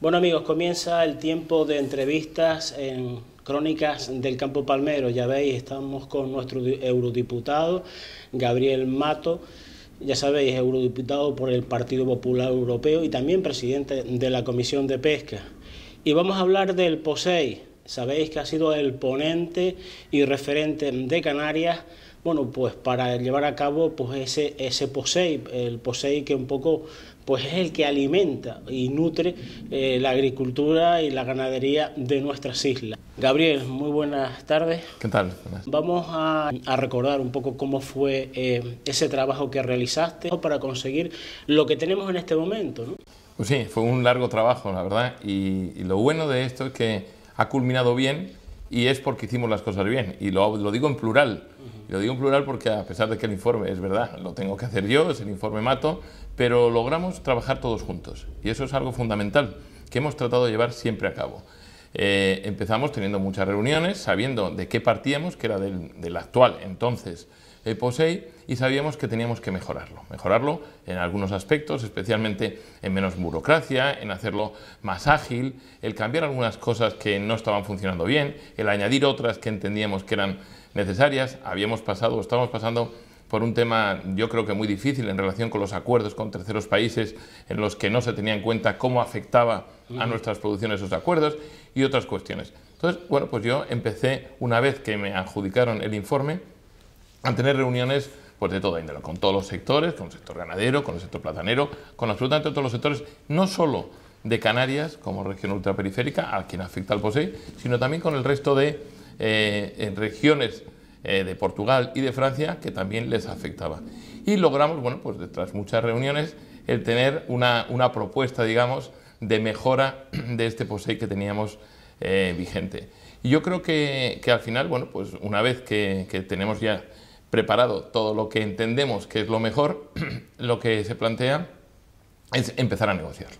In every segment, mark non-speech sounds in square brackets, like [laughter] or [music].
Bueno amigos, comienza el tiempo de entrevistas en Crónicas del Campo Palmero. Ya veis, estamos con nuestro eurodiputado, Gabriel Mato, ya sabéis, eurodiputado por el Partido Popular Europeo y también presidente de la Comisión de Pesca. Y vamos a hablar del POSEI. Sabéis que ha sido el ponente y referente de Canarias bueno, pues para llevar a cabo pues ese, ese POSEI, el POSEI que un poco pues es el que alimenta y nutre eh, la agricultura y la ganadería de nuestras islas. Gabriel, muy buenas tardes. ¿Qué tal? Vamos a, recordar un poco cómo fue eh, ese trabajo que realizaste para conseguir lo que tenemos en este momento. ¿no? Pues sí, fue un largo trabajo, la verdad, y lo bueno de esto es que ha culminado bien y es porque hicimos las cosas bien. Y lo, digo en plural. lo digo en plural porque a pesar de que el informe es verdad, lo tengo que hacer yo, es el informe mato, pero logramos trabajar todos juntos. Y eso es algo fundamental que hemos tratado de llevar siempre a cabo. Eh, empezamos teniendo muchas reuniones, sabiendo de qué partíamos, que era del actual entonces y sabíamos que teníamos que mejorarlo. Mejorarlo en algunos aspectos, especialmente en menos burocracia, en hacerlo más ágil, el cambiar algunas cosas que no estaban funcionando bien, el añadir otras que entendíamos que eran necesarias. Habíamos pasado o estamos pasando por un tema yo creo que muy difícil en relación con los acuerdos con terceros países en los que no se tenía en cuenta cómo afectaba a nuestras producciones esos acuerdos y otras cuestiones. Entonces, bueno, pues yo empecé, una vez que me adjudicaron el informe, a tener reuniones pues de toda índole, con todos los sectores, con el sector ganadero, con el sector platanero, con absolutamente todos los sectores, no solo de Canarias como región ultraperiférica, a quien afecta el POSEI, sino también con el resto de eh, regiones eh, de Portugal y de Francia que también les afectaba. Y logramos, bueno, pues detrás muchas reuniones, el tener una, propuesta, digamos, de mejora [clears throat] de este POSEI que teníamos eh, vigente. Y yo creo que, al final, bueno, pues una vez que, que tenemos ya preparado todo lo que entendemos que es lo mejor, [clears throat] lo que se plantea es empezar a negociarlo.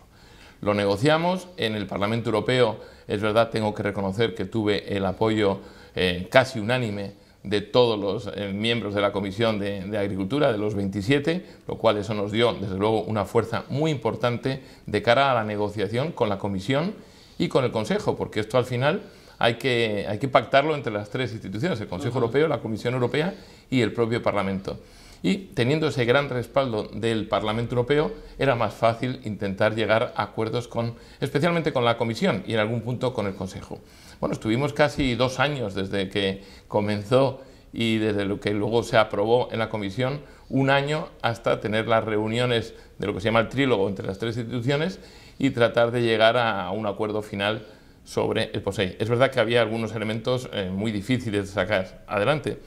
Lo negociamos en el Parlamento Europeo, es verdad, tengo que reconocer que tuve el apoyo eh, casi unánime de todos los eh, miembros de la Comisión de, Agricultura, de los 27, lo cual eso nos dio, desde luego, una fuerza muy importante de cara a la negociación con la Comisión y con el Consejo, porque esto al final hay que, hay que pactarlo entre las tres instituciones, el Consejo Europeo, la Comisión Europea y el propio Parlamento. Y teniendo ese gran respaldo del Parlamento Europeo, era más fácil intentar llegar a acuerdos con, especialmente con la Comisión y en algún punto con el Consejo. Bueno, estuvimos casi dos años desde que comenzó y desde lo que luego se aprobó en la Comisión, un año hasta tener las reuniones de lo que se llama el trílogo entre las tres instituciones y tratar de llegar a un acuerdo final sobre el POSEI. Es verdad que había algunos elementos eh, muy difíciles de sacar adelante.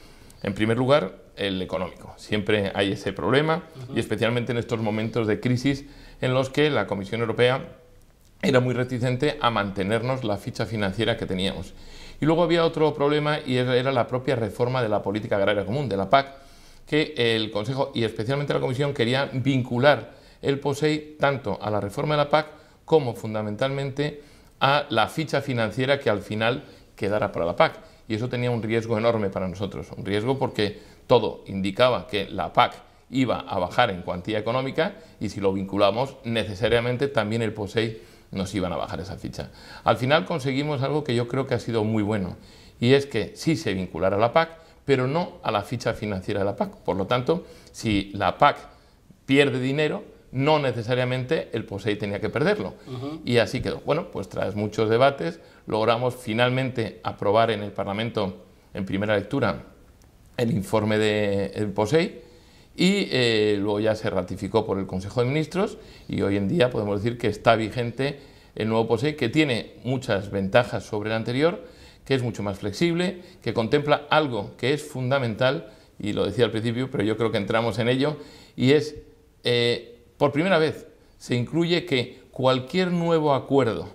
En primer lugar, el económico. Siempre hay ese problema y especialmente en estos momentos de crisis en los que la Comisión Europea era muy reticente a mantenernos la ficha financiera que teníamos. Y luego había otro problema y era la propia reforma de la política agraria común, de la PAC, que el Consejo y especialmente la Comisión querían vincular el POSEI tanto a la reforma de la PAC como fundamentalmente a la ficha financiera que al final quedara para la PAC y eso tenía un riesgo enorme para nosotros, un riesgo porque todo indicaba que la PAC iba a bajar en cuantía económica y si lo vinculamos necesariamente también el POSEI nos iban a bajar esa ficha. Al final conseguimos algo que yo creo que ha sido muy bueno y es que sí se vinculara la PAC, pero no a la ficha financiera de la PAC. Por lo tanto, si la PAC pierde dinero, no necesariamente el POSEI tenía que perderlo. Y así quedó. Bueno, pues tras muchos debates logramos finalmente aprobar en el Parlamento, en primera lectura, el informe del de POSEI y eh, luego ya se ratificó por el Consejo de Ministros y hoy en día podemos decir que está vigente el nuevo POSEI, que tiene muchas ventajas sobre el anterior, que es mucho más flexible, que contempla algo que es fundamental, y lo decía al principio, pero yo creo que entramos en ello, y es... Eh, por primera vez se incluye que cualquier nuevo acuerdo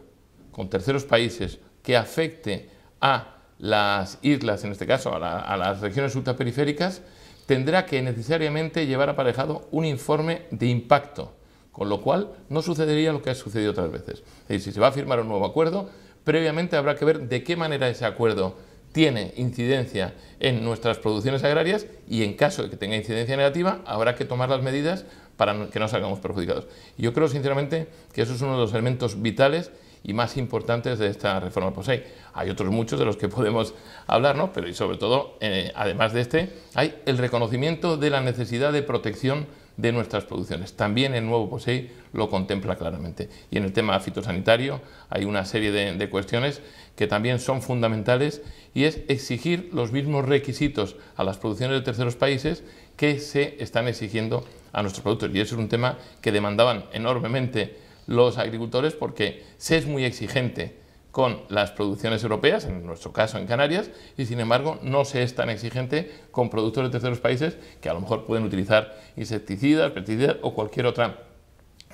con terceros países que afecte a las islas, en este caso a, las regiones ultraperiféricas, tendrá que necesariamente llevar aparejado un informe de impacto, con lo cual no sucedería lo que ha sucedido otras veces. Es decir, si se va a firmar un nuevo acuerdo, previamente habrá que ver de qué manera ese acuerdo tiene incidencia en nuestras producciones agrarias y en caso de que tenga incidencia negativa, habrá que tomar las medidas para que no salgamos perjudicados. Yo creo, sinceramente, que eso es uno de los elementos vitales y más importantes de esta reforma POSEI. Hay otros muchos de los que [laughs] podemos hablar, ¿no? pero y sobre todo, eh, además de este, hay el reconocimiento de la necesidad de protección de nuestras producciones. También el nuevo POSEI lo contempla claramente. Y en el tema fitosanitario hay una serie de, de cuestiones que también son fundamentales y es exigir los mismos requisitos a las producciones de terceros países que se están exigiendo a nuestros productos. Y eso es un tema que demandaban enormemente los agricultores porque se es muy exigente con las producciones europeas, en nuestro caso en Canarias, y sin embargo no se es tan exigente con productos de terceros países que a lo mejor pueden utilizar insecticidas, pesticidas o cualquier otra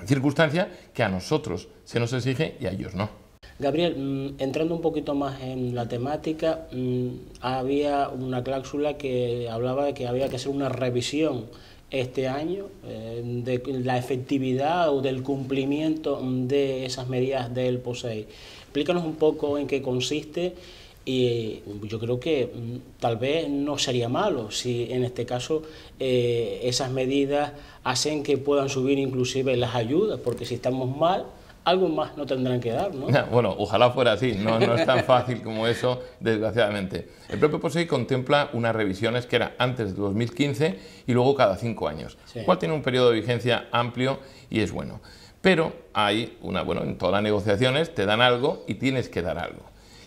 circunstancia que a nosotros se nos exige y a ellos no. Gabriel, mm, entrando un poquito más en la temática, mm, había una cláusula que hablaba de que había que hacer una revisión este año eh, de la efectividad o del cumplimiento de esas medidas del POSEI. Explícanos un poco en qué consiste y eh, yo creo que mm, tal vez no sería malo si en este caso eh, esas medidas hacen que puedan subir inclusive las ayudas, porque si estamos mal, algo más no tendrán que dar, ¿no? [laughs] Bueno, ojalá fuera así, no, es tan fácil como eso, desgraciadamente. El propio POSEI contempla unas revisiones que eran antes de 2015 y luego cada cinco años, cual tiene un periodo de vigencia amplio y es bueno. Pero hay una, bueno, en todas las negociaciones te dan algo y tienes que dar algo.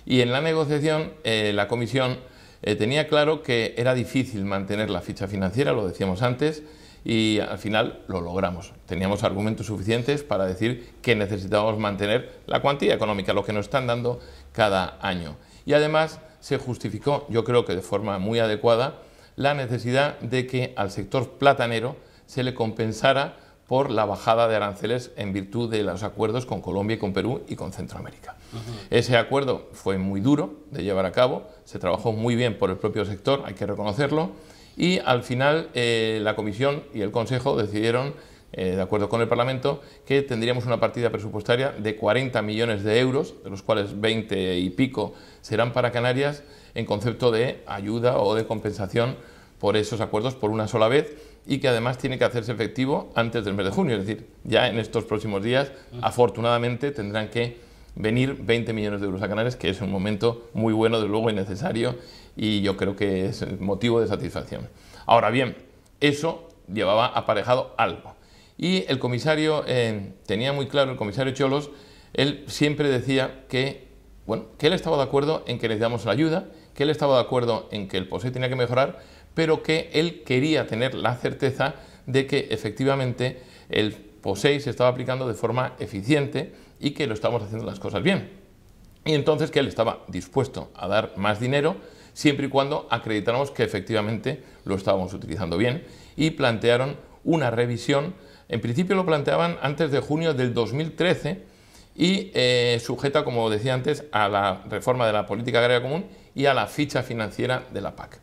Y en la negociación, eh, la comisión eh, tenía claro que era difícil mantener la ficha financiera, lo decíamos antes, y al final lo logramos. Teníamos argumentos suficientes para decir que necesitábamos mantener la cuantía económica, lo que nos están dando cada año. Y además se justificó, yo creo que de forma muy adecuada, la necesidad de que al sector platanero se le compensara por la bajada de aranceles en virtud de los acuerdos con Colombia y con Perú y con Centroamérica. Ese acuerdo fue muy duro de llevar a cabo, se trabajó muy bien por el propio sector, hay que reconocerlo, y al final eh, la Comisión y el Consejo decidieron, eh, de acuerdo con el Parlamento, que tendríamos una partida presupuestaria de 40 millones de euros, de los cuales 20 y pico serán para Canarias en concepto de ayuda o de compensación por esos acuerdos por una sola vez y que además tiene que hacerse efectivo antes del mes de junio, es decir, ya en estos próximos días afortunadamente tendrán que venir 20 millones de euros a Canarias, que es un momento muy bueno, de luego, y necesario, y yo creo que es motivo de satisfacción. Ahora bien, eso llevaba aparejado algo. Y el comisario eh, tenía muy claro, el comisario Cholos, él siempre decía que, bueno, que él estaba de acuerdo en que damos la ayuda, que él estaba de acuerdo en que el POSEI tenía que mejorar, pero que él quería tener la certeza de que efectivamente el POSEI se estaba aplicando de forma eficiente y que lo estábamos haciendo las cosas bien. Y entonces que él estaba dispuesto a dar más dinero, siempre y cuando acreditáramos que efectivamente lo estábamos utilizando bien y plantearon una revisión. En principio lo planteaban antes de junio del 2013 y eh, sujeta, como decía antes, a la reforma de la política agraria común y a la ficha financiera de la PAC.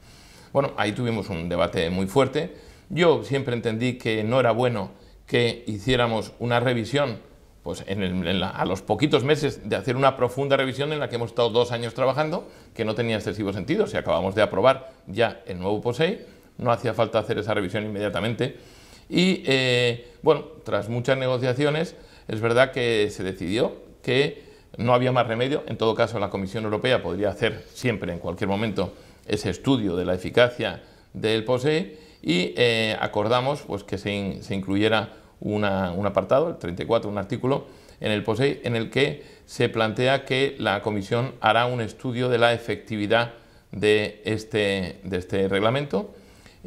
Bueno, ahí tuvimos un debate muy fuerte. Yo siempre entendí que no era bueno que hiciéramos una revisión pues en a los poquitos meses de hacer una profunda revisión en la que hemos estado dos años trabajando, que no tenía excesivo sentido. Si acabamos de aprobar ya el nuevo POSEI, no hacía falta hacer esa revisión inmediatamente. Y eh, bueno, tras muchas negociaciones, es verdad que se decidió que no había más remedio. En todo caso, la Comisión Europea podría hacer siempre, en cualquier momento, ese estudio de la eficacia del POSEI y eh, acordamos pues, que se, se incluyera un apartado, el 34, un artículo, en el POSEI, en el que se plantea que la Comisión hará un estudio de la efectividad de este, de este reglamento,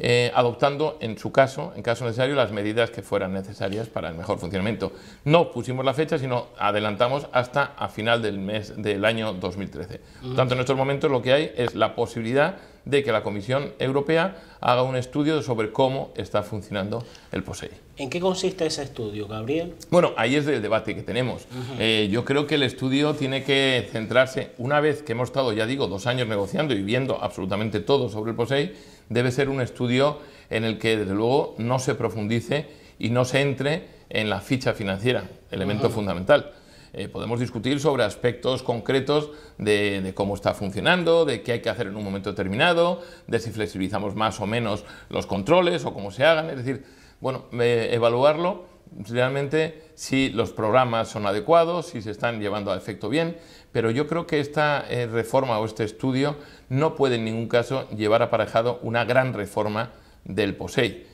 eh, adoptando en su caso, en caso necesario, las medidas que fueran necesarias para el mejor funcionamiento. No pusimos la fecha, sino adelantamos hasta a final del mes del año 2013. Por tanto, en estos momentos lo que hay es la posibilidad de que la Comisión Europea haga un estudio sobre cómo está funcionando el POSEI. ¿En qué consiste ese estudio, Gabriel? Bueno, ahí es el debate que tenemos. Eh, yo creo que el estudio tiene que centrarse, una vez que hemos estado, ya digo, dos años negociando y viendo absolutamente todo sobre el POSEI, debe ser un estudio en el que, desde luego, no se profundice y no se entre en la ficha financiera, elemento fundamental. Eh, podemos discutir sobre aspectos concretos de, cómo está funcionando, de qué hay que hacer en un momento determinado, de si flexibilizamos más o menos los controles o cómo se hagan. Es decir, bueno, eh, evaluarlo realmente si los programas son adecuados, si se están llevando a efecto bien, pero yo creo que esta eh, reforma o este estudio no puede en ningún caso llevar aparejado una gran reforma del POSEI.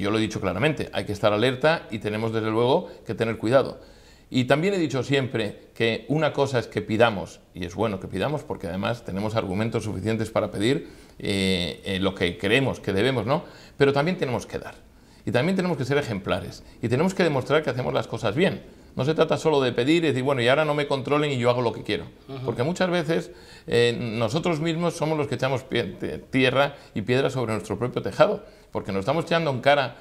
yo lo he dicho claramente, hay que estar alerta y tenemos desde luego que tener cuidado. Y también he dicho siempre que una cosa es que pidamos, y es bueno que pidamos porque además tenemos argumentos suficientes para pedir eh, eh, lo que creemos que debemos, ¿no? Pero también tenemos que dar. Y también tenemos que ser ejemplares. Y tenemos que demostrar que hacemos las cosas bien. No se trata solo de pedir y decir, bueno, y ahora no me controlen y yo hago lo que quiero. Porque muchas veces eh, nosotros mismos somos los que echamos tierra y piedra sobre nuestro propio tejado. Porque nos estamos echando en cara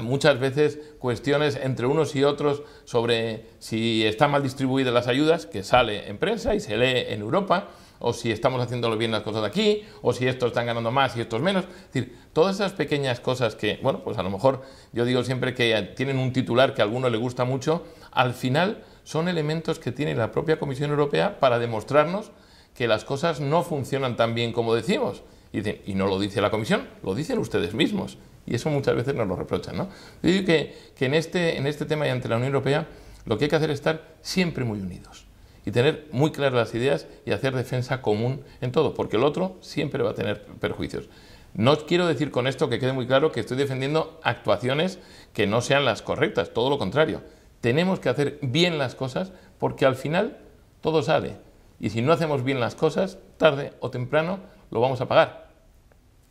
muchas veces cuestiones entre unos y otros sobre si están mal distribuidas las ayudas, que sale en prensa y se lee en Europa, o si estamos haciéndolo bien las cosas aquí, o si estos están ganando más y estos menos. Es decir, todas esas pequeñas cosas que, bueno, pues a lo mejor yo digo siempre que tienen un titular que a alguno le gusta mucho, al final son elementos que tiene la propia Comisión Europea para demostrarnos que las cosas no funcionan tan bien como decimos. Y, y no lo dice la Comisión, lo dicen ustedes mismos. Y eso muchas veces nos lo reprochan. Yo digo que, en, este, en este tema y ante la Unión Europea lo que hay que hacer es estar siempre muy unidos y tener muy claras las ideas y hacer defensa común en todo, porque el otro siempre va a tener perjuicios. No quiero decir con esto que quede muy claro que estoy defendiendo actuaciones que no sean las correctas, todo lo contrario. Tenemos que hacer bien las cosas porque al final todo sale. Y si no hacemos bien las cosas, tarde o temprano lo vamos a pagar.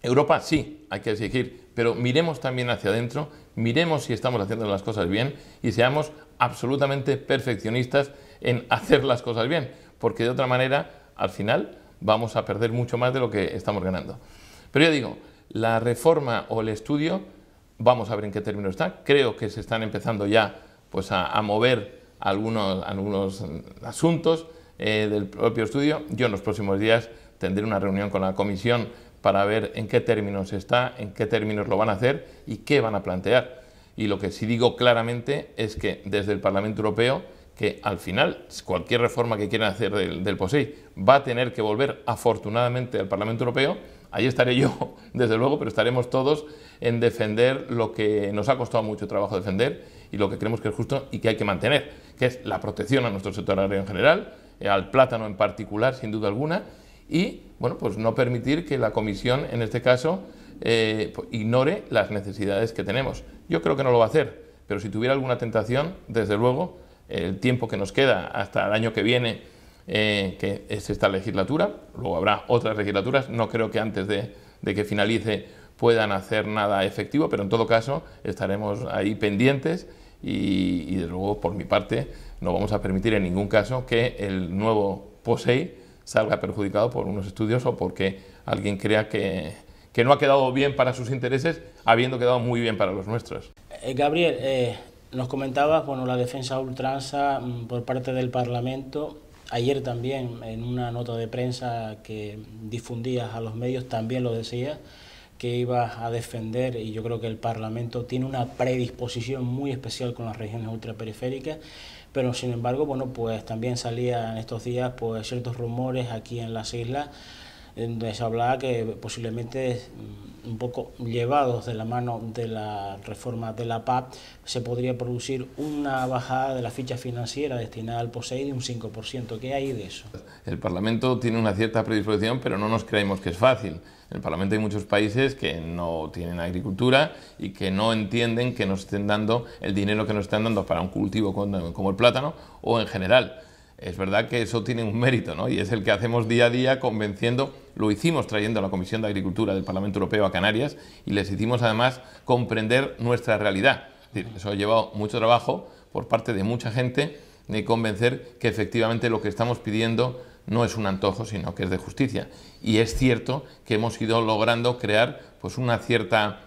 Europa sí, hay que exigir, pero miremos también hacia adentro, miremos si estamos haciendo las cosas bien y seamos absolutamente perfeccionistas en [laughs] hacer las cosas bien, porque de otra manera, al final, vamos a perder mucho más de lo que estamos ganando. Pero ya digo, la reforma o el estudio, vamos a ver en qué término está. Creo que se están empezando ya pues, a, mover algunos, algunos asuntos eh, del propio estudio. Yo en los próximos días tendré una reunión con la comisión para ver en qué términos está, en qué términos lo van a hacer y qué van a plantear. Y lo que sí digo claramente es que desde el Parlamento Europeo, que al final cualquier reforma que quieran hacer del, del POSEI va a tener que volver afortunadamente al Parlamento Europeo, ahí estaré yo, [laughs] desde luego, pero estaremos todos en defender lo que nos ha costado mucho trabajo defender y lo que creemos que es justo y que hay que mantener, que es la protección a nuestro sector agrario en general, al plátano en particular, sin duda alguna, y bueno, pues no permitir que la comisión, en este caso, eh, pues ignore las necesidades que tenemos. Yo creo que no lo va a hacer, pero si tuviera alguna tentación, desde luego, el tiempo que nos queda hasta el año que viene, eh, que es esta legislatura, luego habrá otras legislaturas, no creo que antes de, que finalice puedan hacer nada efectivo, pero en todo caso estaremos ahí pendientes y, y, desde luego por mi parte no vamos a permitir en ningún caso que el nuevo POSEI salga perjudicado por unos estudios o porque alguien crea que, no ha quedado bien para sus intereses, habiendo quedado muy bien para los nuestros. Eh, Gabriel, eh, nos comentabas bueno, la defensa ultranza mm, por parte del Parlamento. Ayer también, en una nota de prensa que difundías a los medios, también lo decías que iba a defender y yo creo que el Parlamento tiene una predisposición muy especial con las regiones ultraperiféricas, pero sin embargo, bueno, pues también salían estos días pues ciertos rumores aquí en las islas donde se hablaba que posiblemente mm, un poco llevados de la mano de la reforma de la PAP, se podría producir una bajada de la ficha financiera destinada al POSEI de un 5%. ¿Qué hay de eso? El Parlamento tiene una cierta predisposición, pero no nos creemos que es fácil. En el Parlamento hay muchos países que no tienen agricultura y que no entienden que nos estén dando el dinero que nos están dando para un cultivo como el plátano o en general. Es verdad que eso tiene un mérito, Y es el que hacemos día a día convenciendo, lo hicimos trayendo a la Comisión de Agricultura del Parlamento Europeo a Canarias y les hicimos además comprender nuestra realidad. eso ha llevado mucho trabajo por parte de mucha gente de convencer que efectivamente lo que estamos pidiendo no es un antojo, sino que es de justicia. Y es cierto que hemos ido logrando crear pues, una cierta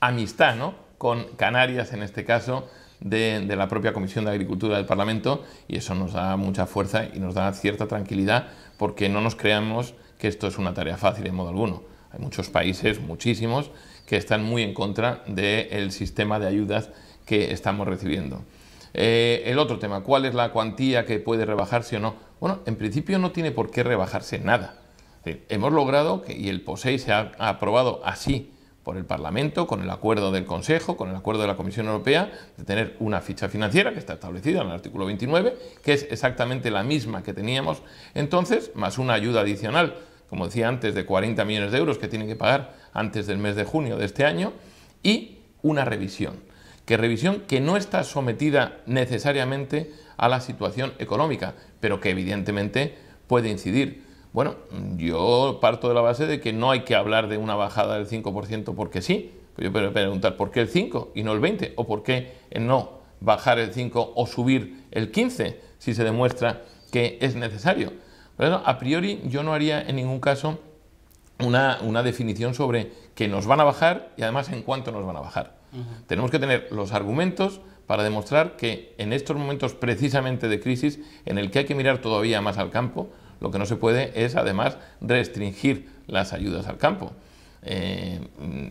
amistad con Canarias, en este caso, de, la propia Comisión de Agricultura del Parlamento, y eso nos da mucha fuerza y nos da cierta tranquilidad, porque no nos creamos que esto es una tarea fácil en modo alguno. Hay muchos países, muchísimos, que están muy en contra del sistema de ayudas que estamos recibiendo. Eh, el otro tema, ¿cuál es la cuantía que puede rebajarse o no? Bueno, en principio no tiene por qué rebajarse nada. hemos logrado, que, y el POSEI se ha aprobado así por el Parlamento, con el acuerdo del Consejo, con el acuerdo de la Comisión Europea, de tener una ficha financiera que está establecida en el artículo 29, que es exactamente la misma que teníamos entonces, más una ayuda adicional, como decía antes, de 40 millones de euros que tienen que pagar antes del mes de junio de este año, y una revisión que revisión que no está sometida necesariamente a la situación económica, pero que evidentemente puede incidir. Bueno, yo parto de la base de que no hay que hablar de una bajada del 5% porque sí. Pues yo puedo preguntar por qué el 5 y no el 20, o por qué no bajar el 5 o subir el 15 si se demuestra que es necesario. Bueno, a priori yo no haría en ningún caso una, una definición sobre que nos van a bajar y además en cuánto nos van a bajar. Tenemos que tener los argumentos para demostrar que en estos momentos precisamente de crisis, en el que hay que mirar todavía más al campo, lo que no se puede es además restringir las ayudas al campo. Eh,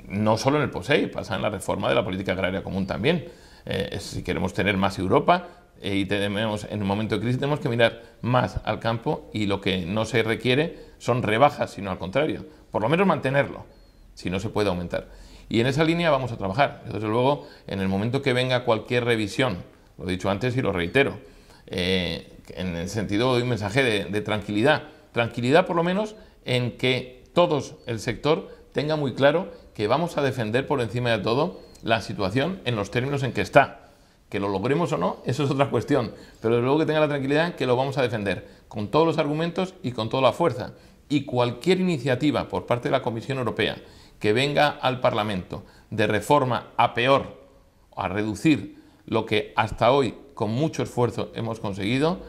no solo en el POSEI, pasa en la reforma de la política agraria común también. Eh, si queremos tener más Europa eh, y tenemos, en un momento de crisis tenemos que mirar más al campo y lo que no se requiere son rebajas, sino al contrario, por lo menos mantenerlo, si no se puede aumentar. Y en esa línea vamos a trabajar. Desde luego, en el momento que venga cualquier revisión, lo he dicho antes y lo reitero, eh, en el sentido de un mensaje de, tranquilidad. Tranquilidad por lo menos en que todos el sector tenga muy claro que vamos a defender por encima de todo la situación en los términos en que está. Que lo logremos o no, eso es otra [laughs] cuestión. Pero desde luego que tenga la tranquilidad que lo vamos a defender con todos los argumentos y con toda la fuerza. Y cualquier iniciativa por parte de la Comisión Europea que venga al Parlamento de reforma a peor, a reducir lo que hasta hoy con mucho esfuerzo hemos conseguido,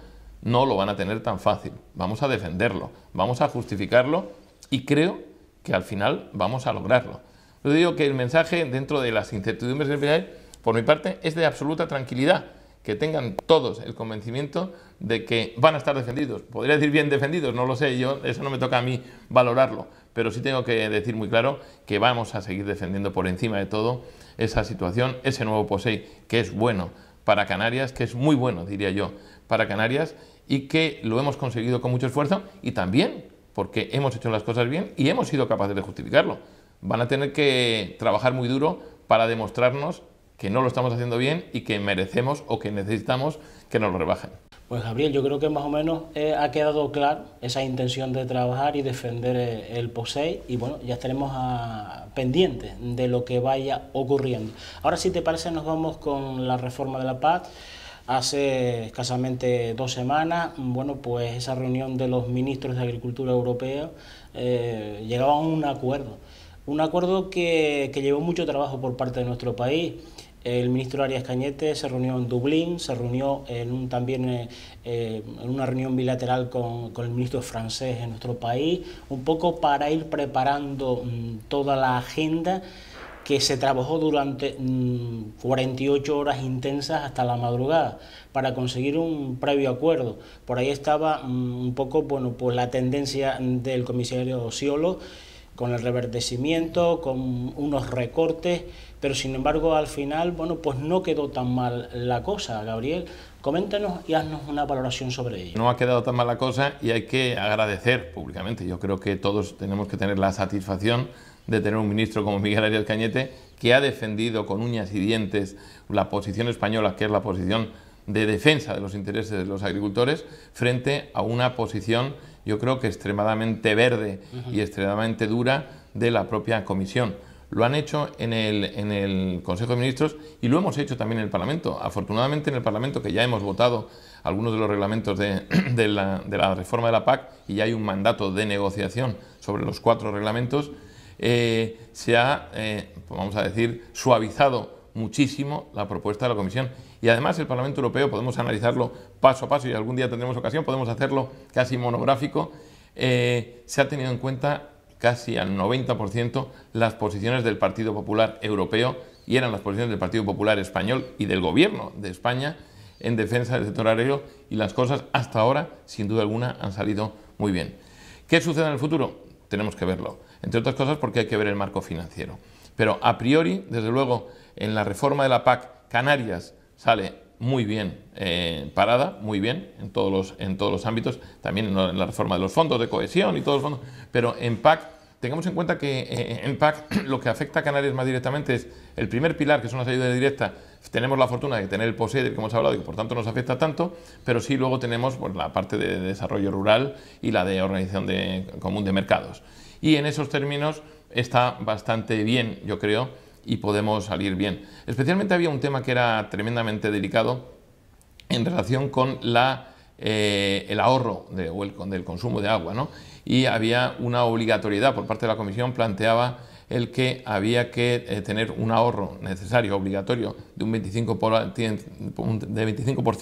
no lo van a tener tan fácil. Vamos a defenderlo, vamos a justificarlo y creo que al final vamos a lograrlo. Yo digo que el mensaje dentro de las incertidumbres del por mi parte, es de absoluta tranquilidad, que tengan todos el convencimiento de que van a estar defendidos. Podría decir bien defendidos, no lo sé, yo eso no me toca a mí valorarlo, pero sí tengo que decir muy claro que vamos a seguir defendiendo por encima de todo esa situación, ese nuevo POSEI que es bueno para Canarias, que es muy bueno, diría yo, para Canarias y que lo hemos conseguido con mucho esfuerzo y también porque hemos hecho las cosas bien y hemos sido capaces de justificarlo. Van a tener que trabajar muy duro para demostrarnos que no lo estamos haciendo bien y que merecemos o que necesitamos que nos lo rebajen. Pues Gabriel, yo creo que más o menos eh, ha quedado claro esa intención de trabajar y defender eh, el POSEI y bueno, ya estaremos ah, pendientes de lo que vaya ocurriendo. Ahora si te parece nos vamos con la reforma de la PAC. Hace escasamente dos semanas, bueno, pues esa reunión de los ministros de Agricultura Europea eh, llegaba a un acuerdo. Un acuerdo que, que llevó mucho trabajo por parte de nuestro país el ministro Arias Cañete se reunió en Dublín, se reunió en un, también eh, eh, en una reunión bilateral con, el ministro francés en nuestro país, un poco para ir preparando mm, toda la agenda que se trabajó durante 48 mm, horas intensas hasta la madrugada para conseguir un previo acuerdo. Por ahí estaba mm, un poco bueno, pues la tendencia del comisario Ciolo con el reverdecimiento, con unos recortes pero sin embargo al final, bueno, pues no quedó tan mal la cosa, Gabriel. Coméntanos y haznos una valoración sobre ello. No ha quedado tan mal la cosa y hay que agradecer públicamente. Yo creo que todos tenemos que tener la satisfacción de tener un ministro como Miguel Arias Cañete que ha defendido con uñas y dientes la posición española, que es la posición de defensa de los intereses de los agricultores, frente a una posición, yo creo que extremadamente verde y extremadamente dura de la propia comisión lo han hecho en el, Consejo de Ministros y lo hemos hecho también en el Parlamento. Afortunadamente en el Parlamento, que ya hemos votado algunos de los reglamentos de, [clears throat] la, reforma de la PAC y ya hay un mandato de negociación sobre los cuatro reglamentos, eh, se ha, eh, pues vamos a decir, suavizado muchísimo la propuesta de la Comisión. Y además el Parlamento Europeo podemos analizarlo paso a paso y algún día tendremos ocasión, podemos hacerlo casi monográfico. Eh, se ha tenido en cuenta casi al 90% las posiciones del Partido Popular Europeo y eran las posiciones del Partido Popular Español y del Gobierno de España en defensa del sector agrario y las cosas hasta ahora, sin duda alguna, han salido muy bien. ¿Qué sucede en el futuro? Tenemos que verlo, entre otras cosas porque hay que ver el marco financiero. Pero a priori, desde luego, en la reforma de la PAC, Canarias sale muy bien eh, parada, muy bien en todos, los, en todos los ámbitos, también en la reforma de los fondos de cohesión y todos los fondos, pero en PAC, tengamos en cuenta que eh, eh, en PAC [clears throat] lo que afecta a Canarias más directamente es el primer pilar, que son las ayudas directas, tenemos la fortuna de tener el POSEI, del que hemos hablado, y que por tanto nos afecta tanto, pero sí luego tenemos pues, la parte de desarrollo rural y la de organización de, común de mercados. Y en esos términos está bastante bien, yo creo, y podemos salir bien. Especialmente había un tema que era tremendamente delicado en relación con la, eh, el ahorro o el, del consumo de agua. ¿no? Y había una obligatoriedad por parte de la Comisión, planteaba el que había que eh, tener un ahorro necesario, obligatorio, de un 25%, por, de 25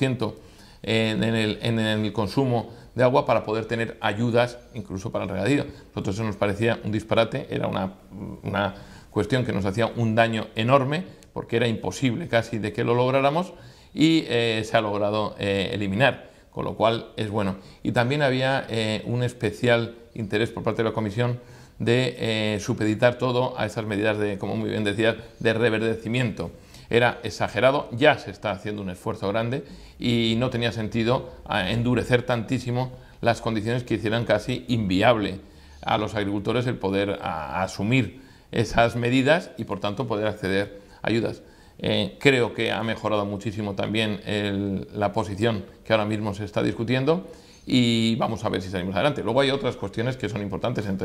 en, en, el, en el consumo de agua para poder tener ayudas incluso para el regadío. Nosotros eso nos parecía un disparate, era una cuestión que nos hacía un daño enorme, porque era imposible casi de que lo lográramos, y eh, se ha logrado eh, eliminar, con lo cual es bueno. Y también había eh, un especial interés por parte de la Comisión de supeditar todo a esas medidas de, como muy bien decías, de reverdecimiento era exagerado, ya se está haciendo un esfuerzo grande y no tenía sentido endurecer tantísimo las condiciones que hicieran casi inviable a los agricultores el poder asumir esas medidas y por tanto poder acceder a ayudas. Eh, creo que ha mejorado muchísimo también la posición que ahora mismo se está discutiendo y vamos a ver si salimos adelante. Luego hay otras cuestiones que son importantes, en,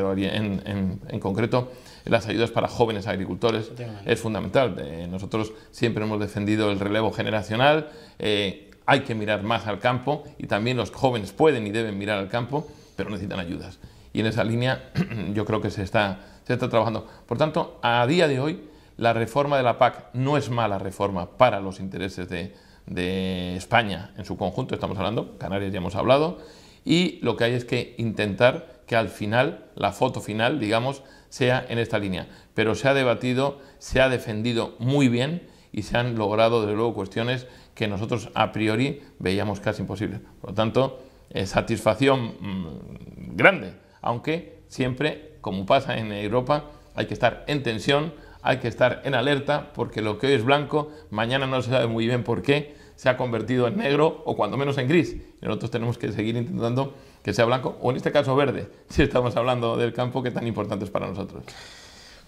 en, concreto las ayudas para jóvenes agricultores es fundamental. Eh, nosotros siempre hemos defendido el relevo generacional, eh, hay que mirar más al campo y también los jóvenes pueden y deben mirar al campo, pero necesitan ayudas. Y en esa línea [clears throat] yo creo que se está se está trabajando. Por tanto, a día de hoy, la reforma de la PAC no es mala reforma para los intereses de, España en su conjunto, estamos hablando, Canarias ya hemos hablado, y lo que hay es que intentar que al final, la foto final, digamos, sea en esta línea. Pero se ha debatido, se ha defendido muy bien y se han logrado, desde luego, cuestiones que nosotros a priori veíamos casi imposibles. Por lo tanto, eh, satisfacción mm, grande, aunque siempre como pasa en Europa, hay que estar en tensión, hay que estar en alerta, porque lo que hoy es blanco, mañana no se sabe muy bien por qué, se ha convertido en negro o cuando menos en gris. Y nosotros tenemos que seguir intentando que sea blanco o en este caso verde, [laughs] si estamos hablando del campo que tan importante es para nosotros.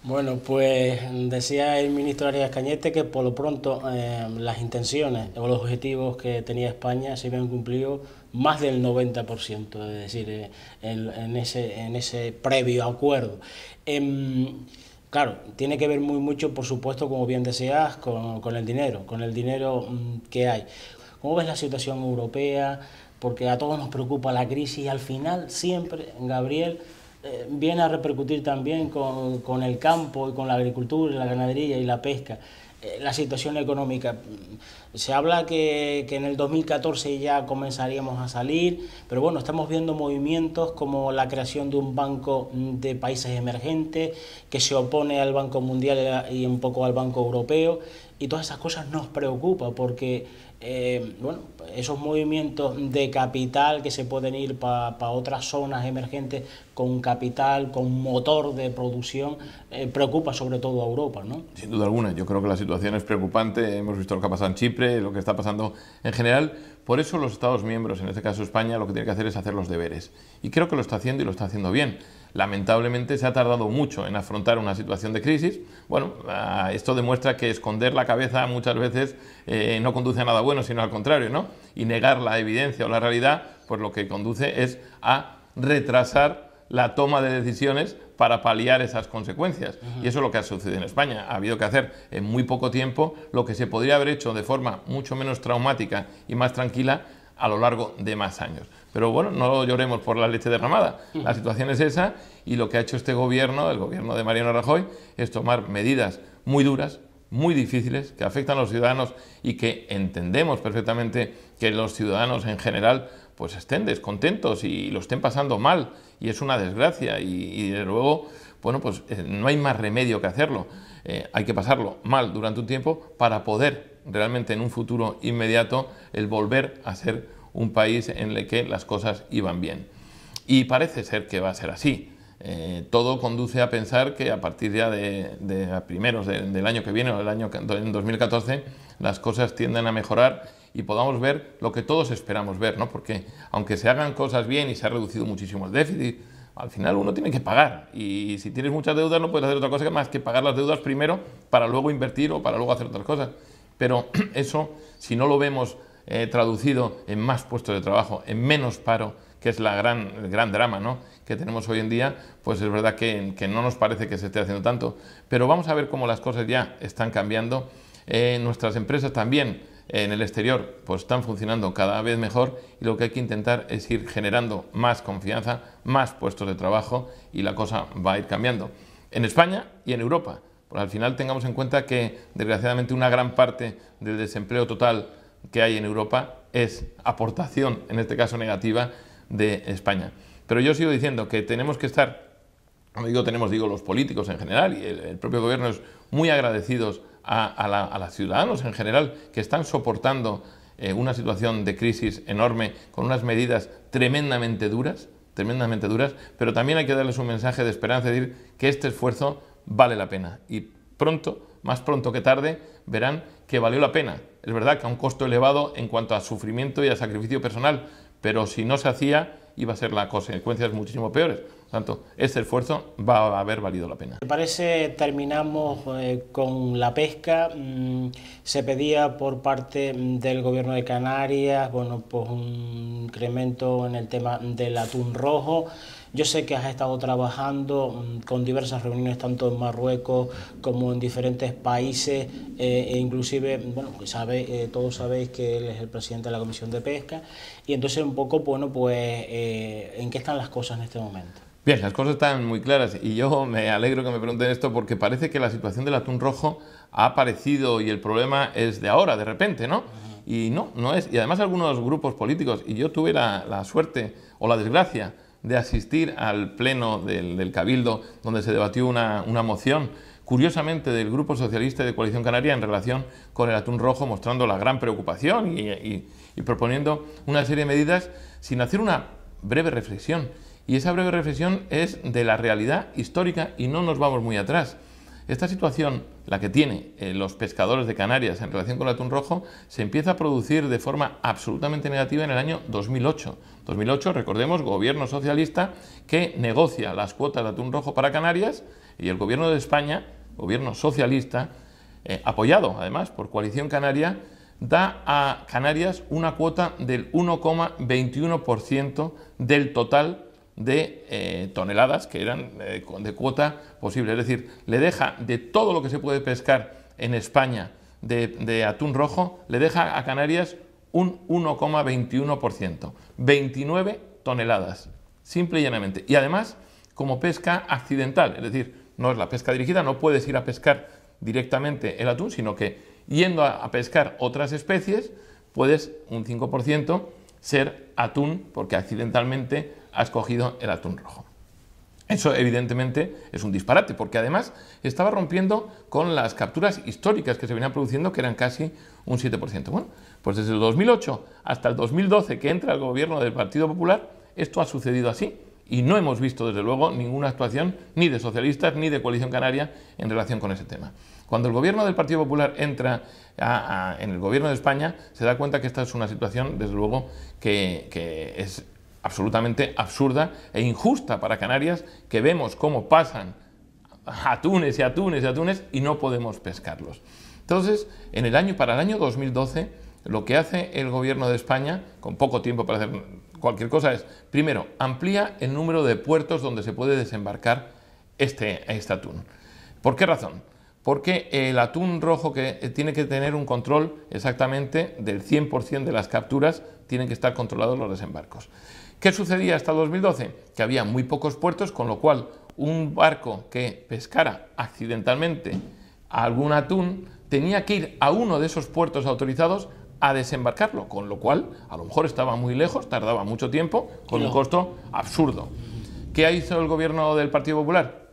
Bueno, pues decía el ministro Arias Cañete que por lo pronto em, las intenciones o los objetivos que tenía España se habían cumplido más del 90%, es decir, eh, en, ese, en ese previo acuerdo. Em, claro, tiene que ver muy mucho, por supuesto, como bien deseas, con, con, el dinero, con el dinero mm, que hay. ¿Cómo ves la situación europea? Porque a todos nos preocupa la crisis y al final siempre, Gabriel, eh, viene a repercutir también con, el campo y con la agricultura, la ganadería y la pesca. Eh, la situación económica. Mm, se habla que, que en el 2014 ya comenzaríamos a salir, pero bueno, estamos viendo movimientos como la creación de un banco mm, de países emergentes que se opone al Banco Mundial y un poco al Banco Europeo y todas esas cosas nos preocupa porque eh, esos movimientos de capital que se pueden ir para otras zonas emergentes con capital, con motor de producción, eh, preocupa sobre todo a Europa. ¿no? Sin duda alguna, yo creo que la situación es preocupante, hemos visto lo que ha pasado en Chipre, lo que está pasando en general, por eso los Estados miembros, en este caso España, lo que tiene que hacer es hacer los deberes. Y creo que lo está haciendo y lo está haciendo bien lamentablemente se ha tardado mucho en afrontar una situación de crisis. Bueno, ah, esto demuestra que esconder la cabeza muchas veces eh, no conduce a nada bueno, sino al contrario, ¿no? Y negar la evidencia o la realidad, pues lo que conduce es a retrasar la toma de decisiones para paliar esas consecuencias. Y eso es lo que ha sucedido en España. Ha habido que hacer en muy poco tiempo lo que se podría haber hecho de forma mucho menos traumática y más tranquila a lo largo de más años. Pero bueno, no lloremos por la leche derramada. La situación es esa y lo que ha hecho este gobierno, el gobierno de Mariano Rajoy, es tomar medidas muy duras, muy difíciles, que afectan a los ciudadanos y que entendemos perfectamente que los ciudadanos en general pues estén descontentos y lo estén pasando mal y es una desgracia y, de luego, bueno, pues eh, no hay más remedio que hacerlo. Eh, hay que pasarlo mal durante un tiempo para poder realmente en un futuro inmediato el volver a ser un país en el que las cosas iban bien. Y parece ser que va a ser así. Eh, todo conduce a pensar que a partir ya de, primeros del año que viene o del año en 2014 las cosas tienden a mejorar y podamos ver lo que todos esperamos ver, ¿no? Porque aunque se hagan cosas bien y se ha reducido muchísimo el déficit, al final uno tiene que pagar y si tienes muchas deudas no puedes hacer otra cosa más que pagar las deudas primero para luego invertir o para luego hacer otras cosas. Pero [clears throat] eso, si no lo vemos eh, traducido en más puestos de trabajo, en menos paro, que es la gran, el gran drama ¿no? que tenemos hoy en día, pues es verdad que, que, no nos parece que se esté haciendo tanto. Pero vamos a ver cómo las cosas ya están cambiando. Eh, nuestras empresas también eh, en el exterior pues están funcionando cada vez mejor y lo que hay que intentar es ir generando más confianza, más puestos de trabajo y la cosa va a ir cambiando. En España y en Europa. Pues al final tengamos en cuenta que desgraciadamente una gran parte del desempleo total que hay en Europa es aportación, en este caso negativa, de España. Pero yo sigo diciendo que tenemos que estar, digo tenemos, digo los políticos en general y el, propio gobierno es muy agradecidos a, los ciudadanos en general que están soportando eh, una situación de crisis enorme con unas medidas tremendamente duras, tremendamente duras, pero también hay que darles un mensaje de esperanza, y decir que este esfuerzo vale la pena y pronto, más pronto que tarde, verán que valió la pena. Es verdad que a un costo elevado en cuanto a sufrimiento y a sacrificio personal, pero si no se hacía, iba a ser las consecuencias muchísimo peores. Por tanto, este esfuerzo va a haber valido la pena. Me parece terminamos eh, con la pesca. Mm, se pedía por parte mm, del gobierno de Canarias, bueno, pues un incremento en el tema del atún rojo. Yo sé que has estado trabajando mm, con diversas reuniones, tanto en Marruecos como en diferentes países, eh, e inclusive, bueno, pues sabe, eh, todos sabéis que él es el presidente de la Comisión de Pesca, y entonces un poco, bueno, pues, eh, ¿en qué están las cosas en este momento? Bien, las cosas están muy claras y yo me alegro que me pregunten esto porque parece que la situación del atún rojo ha aparecido y el problema es de ahora, de repente, ¿no? Y no, no es. Y además algunos grupos políticos, y yo tuve la suerte o la desgracia de asistir al pleno del, Cabildo, donde se debatió una, moción curiosamente del Grupo Socialista de Coalición Canaria en relación con el atún rojo, mostrando la gran preocupación y, y, proponiendo una serie de medidas sin hacer una breve reflexión. Y esa breve reflexión es de la realidad histórica y no nos vamos muy atrás. Esta situación la que tiene eh, los pescadores de Canarias en relación con el atún rojo, se empieza a producir de forma absolutamente negativa en el año 2008. 2008, recordemos, gobierno socialista que negocia las cuotas de atún rojo para Canarias y el gobierno de España, gobierno socialista, eh, apoyado además por Coalición Canaria, da a Canarias una cuota del 1,21% del total de eh, toneladas que eran eh, de cuota posible. Es decir, le deja de todo lo que se puede pescar en España de, atún rojo, le deja a Canarias un 1,21%. 29 toneladas, simple y llanamente. Y además, como pesca accidental, es decir, no es la pesca dirigida, no puedes ir a pescar directamente el atún, sino que yendo a pescar otras especies, puedes un 5% ser atún, porque accidentalmente ha escogido el atún rojo. Eso evidentemente es un disparate, porque además estaba rompiendo con las capturas históricas que se venían produciendo, que eran casi un 7%. Bueno, pues desde el 2008 hasta el 2012 que entra el gobierno del Partido Popular, esto ha sucedido así y no hemos visto desde luego ninguna actuación ni de socialistas ni de coalición canaria en relación con ese tema. Cuando el gobierno del Partido Popular entra en el gobierno de España, se da cuenta que esta es una situación desde luego que es absolutamente absurda e injusta para Canarias, que vemos cómo pasan atunes y atunes y atunes y no podemos pescarlos. Entonces, en el año, para el año 2012, lo que hace el gobierno de España, con poco tiempo para hacer cualquier cosa, es, primero, amplía el número de puertos donde se puede desembarcar este, este atún. ¿Por qué razón? Porque el atún rojo que eh, tiene que tener un control exactamente del 100% de las capturas, tienen que estar controlados los desembarcos. ¿Qué sucedía hasta 2012? Que había muy pocos puertos, con lo cual un barco que pescara accidentalmente algún atún tenía que ir a uno de esos puertos autorizados a desembarcarlo, con lo cual a lo mejor estaba muy lejos, tardaba mucho tiempo, con un costo absurdo. ¿Qué hizo el gobierno del Partido Popular?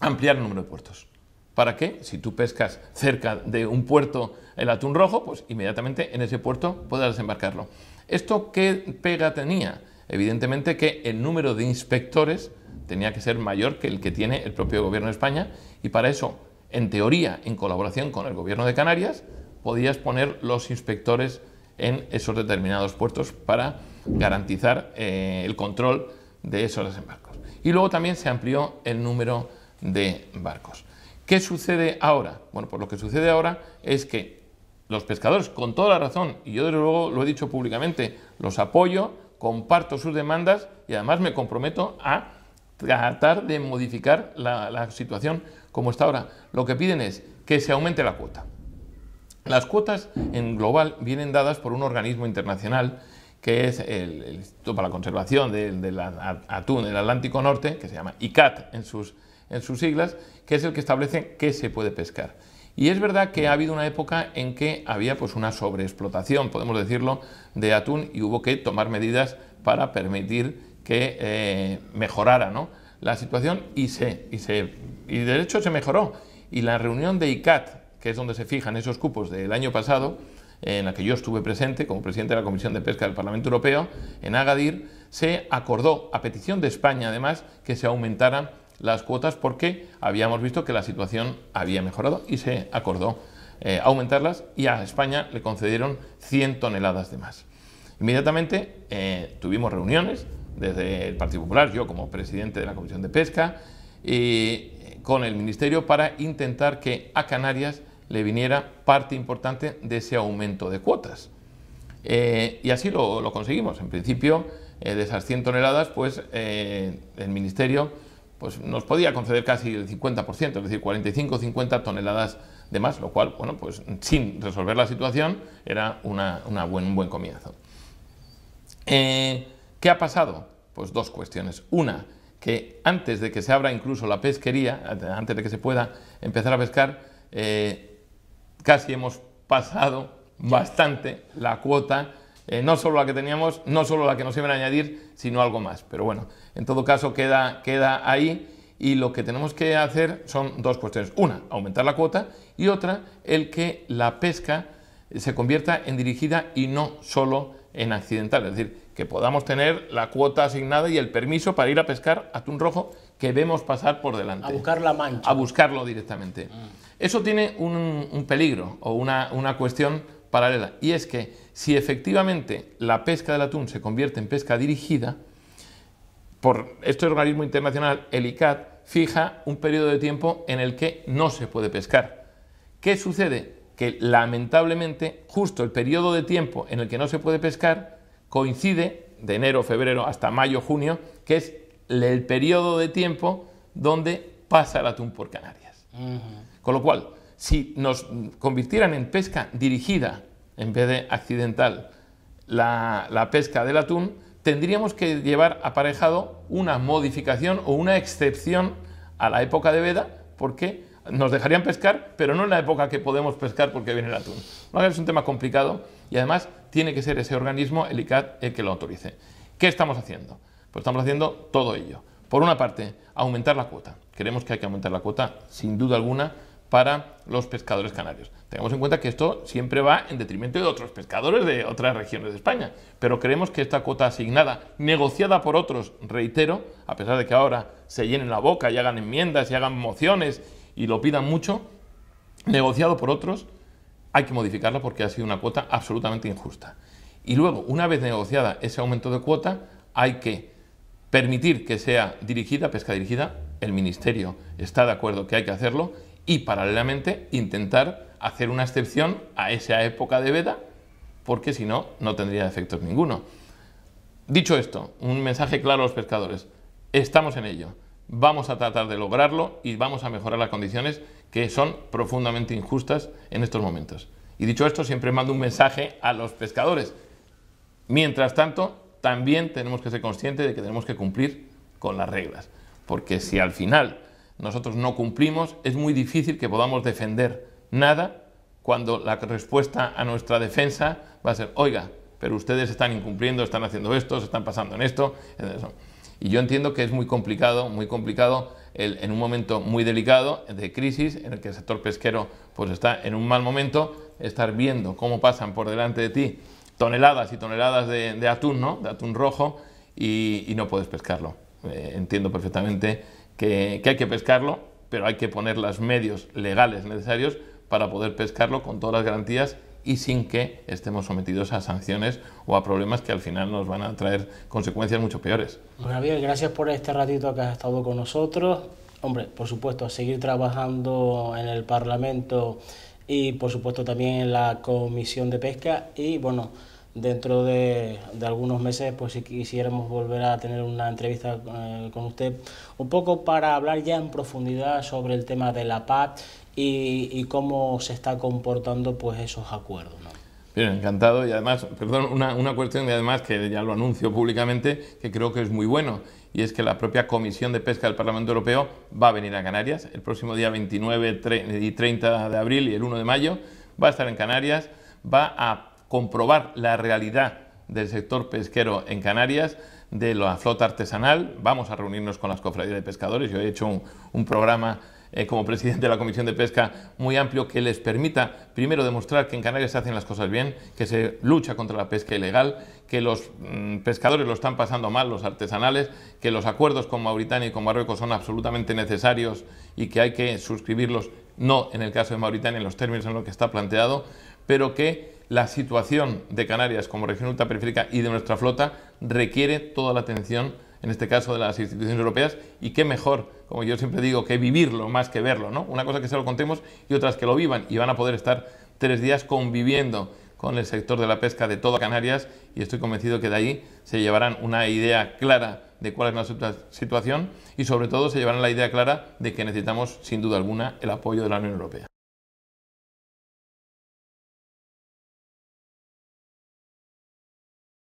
Ampliar el número de puertos. ¿Para qué? Si tú pescas cerca de un puerto el atún rojo, pues inmediatamente en ese puerto puedas desembarcarlo. ¿Esto qué pega tenía? evidentemente que el número de inspectores tenía que ser mayor que el que tiene el propio Gobierno de España y para eso, en teoría, en colaboración con el Gobierno de Canarias, podías poner los inspectores en esos determinados puertos para garantizar eh, el control de esos desembarcos. Y luego también se amplió el número de barcos. ¿Qué sucede ahora? Bueno, pues lo que sucede ahora es que los pescadores, con toda la razón, y yo desde luego lo he dicho públicamente, los apoyo, comparto sus demandas y además me comprometo a tratar de modificar la, situación como está ahora. Lo que piden es que se aumente la cuota. Las cuotas en global vienen dadas por un organismo internacional que es el, Instituto para la Conservación del Atún del Atlántico Norte, que se llama ICAT en sus, en sus siglas, que es el que establece qué se puede pescar. Y es verdad que ha habido una época en que había pues una sobreexplotación, podemos decirlo, de atún y hubo que tomar medidas para permitir que eh, mejorara la situación y se, y se y de hecho se mejoró. Y la reunión de ICAT, que es donde se fijan esos cupos del año pasado, en la que yo estuve presente como presidente de la Comisión de Pesca del Parlamento Europeo, en Agadir, se acordó, a petición de España además, que se aumentaran las cuotas porque habíamos visto que la situación había mejorado y se acordó eh, aumentarlas y a España le concedieron 100 toneladas de más. Inmediatamente eh, tuvimos reuniones desde el Partido Popular, yo como presidente de la Comisión de Pesca, y eh, con el Ministerio para intentar que a Canarias le viniera parte importante de ese aumento de cuotas. y así lo, conseguimos. En principio, de esas 100 toneladas, pues el Ministerio pues nos podía conceder casi el 50%, es decir, 45 o 50 toneladas de más, lo cual, bueno, pues sin resolver la situación era una, buen, un buen comienzo. Eh, ¿Qué ha pasado? Pues dos cuestiones. Una, que antes de que se abra incluso la pesquería, antes de que se pueda empezar a pescar, eh, casi hemos pasado bastante la cuota, eh, no solo la que teníamos, no solo la que nos iban a añadir, sino algo más. Pero bueno, en todo caso, queda, queda ahí y lo que tenemos que hacer son dos cuestiones. Una, aumentar la cuota y otra, el que la pesca se convierta en dirigida y no solo en accidental. Es decir, que podamos tener la cuota asignada y el permiso para ir a pescar atún rojo que vemos pasar por delante. A buscar la mancha. A buscarlo directamente. Mm. Eso tiene un, peligro o una, una cuestión paralela. Y es que si efectivamente la pesca del atún se convierte en pesca dirigida, por este organismo internacional, el ICAT, fija un periodo de tiempo en el que no se puede pescar. ¿Qué sucede? Que lamentablemente justo el periodo de tiempo en el que no se puede pescar coincide, de enero, febrero hasta mayo, junio, que es el periodo de tiempo donde pasa el atún por Canarias. Con lo cual, si nos convirtieran en pesca dirigida en vez de accidental la pesca del atún, tendríamos que llevar aparejado una modificación o una excepción a la época de veda, porque nos dejarían pescar, pero no en la época que podemos pescar porque viene el atún. Es un tema complicado y además tiene que ser ese organismo, el ICAT, el que lo autorice. ¿Qué estamos haciendo? Pues estamos haciendo todo ello. Por una parte, aumentar la cuota. Queremos que hay que aumentar la cuota, sin duda alguna, para los pescadores canarios. Tengamos en cuenta que esto siempre va en detrimento de otros pescadores de otras regiones de España, pero creemos que esta cuota asignada, negociada por otros, reitero, a pesar de que ahora se llenen la boca y hagan enmiendas y hagan mociones y lo pidan mucho, negociado por otros, hay que modificarla porque ha sido una cuota absolutamente injusta. Y luego, una vez negociada ese aumento de cuota, hay que permitir que sea dirigida, pesca dirigida, el Ministerio está de acuerdo que hay que hacerlo y paralelamente intentar hacer una excepción a esa época de veda... porque si no, no tendría efectos ninguno. Dicho esto, un mensaje claro a los pescadores. Estamos en ello. Vamos a tratar de lograrlo y vamos a mejorar las condiciones que son profundamente injustas en estos momentos. Y dicho esto, siempre mando un mensaje a los pescadores. Mientras tanto, también tenemos que ser conscientes de que tenemos que cumplir con las reglas. Porque si al final nosotros no cumplimos, es muy difícil que podamos defender nada cuando la respuesta a nuestra defensa va a ser, oiga, pero ustedes están incumpliendo, están haciendo esto, se están pasando en esto. Y yo entiendo que es muy complicado, muy complicado en un momento muy delicado de crisis, en el que el sector pesquero pues está en un mal momento, estar viendo cómo pasan por delante de ti toneladas y toneladas de, atún, ¿no? de atún rojo, y, no puedes pescarlo. Eh, entiendo perfectamente que, hay que pescarlo, pero hay que poner los medios legales necesarios para poder pescarlo con todas las garantías y sin que estemos sometidos a sanciones o a problemas que al final nos van a traer consecuencias mucho peores. Javier, gracias por este ratito que has estado con nosotros. Hombre, por supuesto, seguir trabajando en el Parlamento y por supuesto también en la Comisión de Pesca y bueno, dentro de, de, algunos meses, pues si quisiéramos volver a tener una entrevista eh, con usted, un poco para hablar ya en profundidad sobre el tema de la paz y, y cómo se está comportando pues esos acuerdos. Bien, encantado y además, perdón, una, una cuestión y además que ya lo anuncio públicamente, que creo que es muy bueno, y es que la propia Comisión de Pesca del Parlamento Europeo va a venir a Canarias el próximo día 29 y 30 de abril y el 1 de mayo, va a estar en Canarias, va a comprobar la realidad del sector pesquero en Canarias, de la flota artesanal. Vamos a reunirnos con las cofradías de pescadores. Yo he hecho un, programa eh, como presidente de la Comisión de Pesca muy amplio que les permita, primero, demostrar que en Canarias se hacen las cosas bien, que se lucha contra la pesca ilegal, que los mm, pescadores lo están pasando mal, los artesanales, que los acuerdos con Mauritania y con Marruecos son absolutamente necesarios y que hay que suscribirlos, no en el caso de Mauritania, en los términos en los que está planteado, pero que la situación de Canarias como región ultraperiférica y de nuestra flota requiere toda la atención, en este caso de las instituciones europeas, y qué mejor, como yo siempre digo, que vivirlo más que verlo, ¿no? Una cosa que se lo contemos y otras que lo vivan, y van a poder estar tres días conviviendo con el sector de la pesca de toda Canarias, y estoy convencido que de ahí se llevarán una idea clara de cuál es nuestra situación y sobre todo se llevarán la idea clara de que necesitamos sin duda alguna el apoyo de la Unión Europea.